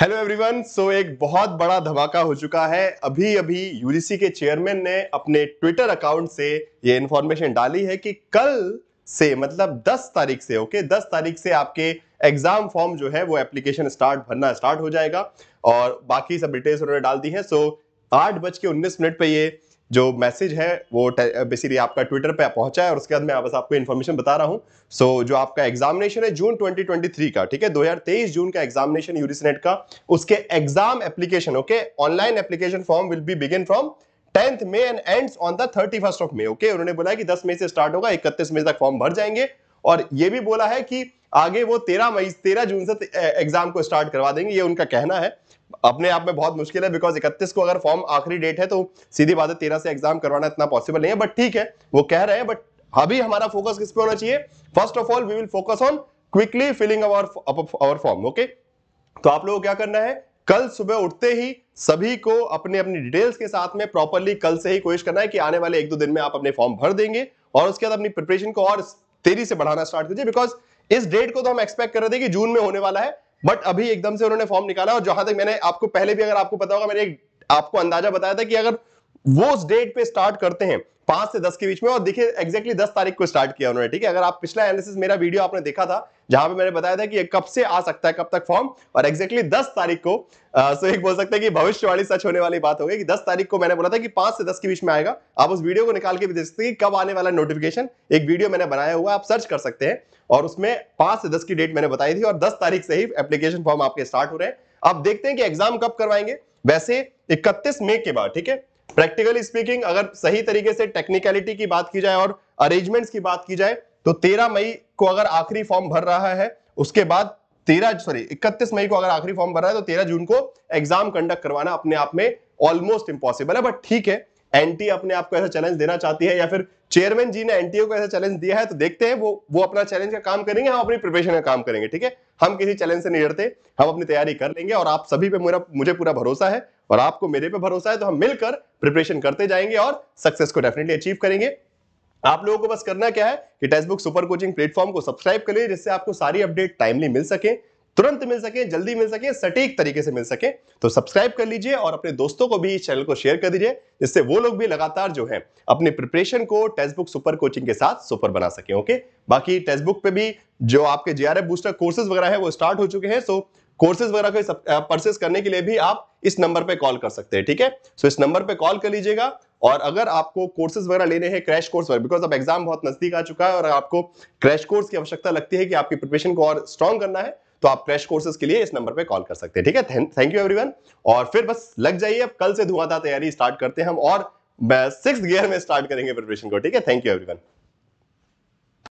hello everyone so एक बहुत बड़ा धमाका हो चुका है अभी अभी यूजीसी के चेयरमैन ने अपने ट्विटर अकाउंट से ये इन्फॉर्मेशन डाली है कि कल से मतलब 10 तारीख से ओके okay, 10 तारीख से आपके एग्जाम फॉर्म जो है वो एप्लीकेशन स्टार्ट भरना स्टार्ट हो जाएगा और बाकी सब डिटेल्स उन्होंने डाल दी है सो आठ बज के उन्नीस मिनट पर ये जो मैसेज है वो बेसिकली आपका ट्विटर पे पहुंचा है और उसके बाद मैं बस आपको इन्फॉर्मेशन बता रहा हूँ सो so, जो आपका एग्जामिनेशन है जून 2023 का ठीक है 2023 जून का एग्जामिनेशन यूरिसनेट का उसके exam application okay online application form will be begin from tenth May and ends on the thirty first of May okay उन्होंने बोला कि दस मई से स्टार्ट होगा इकतीस मई तक फॉर्म भर जाएंगे और ये भी बोला है कि आगे वो तेरह मई तेरह जून से एग्जाम को स्टार्ट करवा देंगे ये उनका कहना है अपने आप में बहुत मुश्किल है बिकॉज इकतीस को अगर फॉर्म आखिरी डेट है तो सीधी बात है तेरह से एग्जाम करवाना इतना पॉसिबल नहीं है बट ठीक है वो कह रहे हैं बट अभी हमारा फोकस किस पे होना चाहिए first of all we will focus on quickly filling our our form okay तो आप लोगों को क्या करना है कल सुबह उठते ही सभी को अपने अपनी डिटेल्स के साथ में प्रॉपरली कल से ही कोशिश करना है कि आने वाले एक दो दिन में आप अपने फॉर्म भर देंगे और उसके बाद अपनी प्रिपरेशन को और तेजी से बढ़ाना स्टार्ट कीजिए बिकॉज इस डेट को तो हम एक्सपेक्ट कर रहे थे कि जून में होने वाला है बट अभी एकदम से उन्होंने फॉर्म निकाला और जहां तक मैंने आपको पहले भी अगर आपको पता होगा मैंने एक आपको अंदाजा बताया था कि अगर वो उस डेट पे स्टार्ट करते हैं पांच से दस के बीच में और देखिए एग्जैक्टली दस तारीख को स्टार्ट किया उन्होंने ठीक है अगर आप पिछला एनालिसिस मेरा वीडियो आपने देखा था जहां पे मैंने बताया था कि ये कब से आ सकता है कब तक फॉर्म और एग्जैक्टली दस तारीख को आ, सो एक बोल सकते हैं कि भविष्यवाणी सच होने वाली बात हो गई कि दस तारीख को मैंने बोला था कि पांच से दस के बीच में आएगा आप उस वीडियो को निकाल के भी देख सकते हैं कब आने वाला नोटिफिकेशन एक वीडियो मैंने बनाया हुआ आप सर्च कर सकते हैं और उसमें पांच से दस की डेट मैंने बताई थी और दस तारीख से ही एप्लीकेशन फॉर्म आपके स्टार्ट हो रहे हैं अब देखते हैं कि एग्जाम कब करवाएंगे वैसे इकतीस मई के बाद ठीक है प्रैक्टिकली स्पीकिंग अगर सही तरीके से टेक्निकलिटी की बात की जाए और अरेंजमेंट्स की बात की जाए तो 13 मई को अगर आखिरी फॉर्म भर रहा है उसके बाद 13 सॉरी 31 मई को अगर आखिरी फॉर्म भर रहा है तो 13 जून को एग्जाम कंडक्ट करवाना अपने आप में ऑलमोस्ट इम्पॉसिबल है बट ठीक है एनटी अपने आप को ऐसा चैलेंज देना चाहती है या फिर चेयरमैन जी ने एनटीओ को ऐसा चैलेंज दिया है तो देखते हैं वो वो अपना चैलेंज का काम करेंगे हम अपनी प्रिपरेशन का काम करेंगे ठीक है हम किसी चैलेंज से नहीं डरते हम अपनी तैयारी कर लेंगे और आप सभी पे मुझे पूरा भरोसा है और आपको मेरे पे भरोसा है तो हम मिलकर प्रिपरेशन करते जाएंगे और सक्सेस को डेफिनेटली अचीव करेंगे आप लोगों को बस करना क्या है कि Testbook super coaching platform को सब्सक्राइब कर करिए जिससे आपको सारी अपडेट टाइमली मिल सके तुरंत मिल सके जल्दी मिल सके सटीक तरीके से मिल सके तो सब्सक्राइब कर लीजिए और अपने दोस्तों को भी इस चैनल को शेयर कर दीजिए जिससे वो लोग भी लगातार जो है अपने प्रिपरेशन को टेक्स्ट बुक सुपर कोचिंग के साथ सुपर बना सके ओके बाकी टेक्स्ट बुक पे भी जो आपके जे बूस्टर कोर्सेज वगैरह है वो स्टार्ट हो चुके हैं सो कोर्सेज वगैरह को परचेस करने के लिए भी आप इस नंबर पे कॉल कर सकते हैं ठीक है सो इस नंबर पे कॉल कर लीजिएगा और अगर आपको कोर्सेज वगैरह लेने हैं क्रैश कोर्स वगैरह बिकॉज अब एग्जाम बहुत नजदीक आ चुका है और आपको क्रैश कोर्स की आवश्यकता लगती है कि आपकी प्रिपरेशन को और स्ट्रॉन्ग करना है तो आप क्रैश कोर्सेज के लिए इस नंबर पर कॉल कर सकते हैं ठीक है थैंक यू एवरीवन और फिर बस लग जाइए अब कल से धुआंधार तैयारी स्टार्ट करते हैं हम और सिक्स गियर में स्टार्ट करेंगे प्रिपरेशन को ठीक है थैंक यू एवरीवन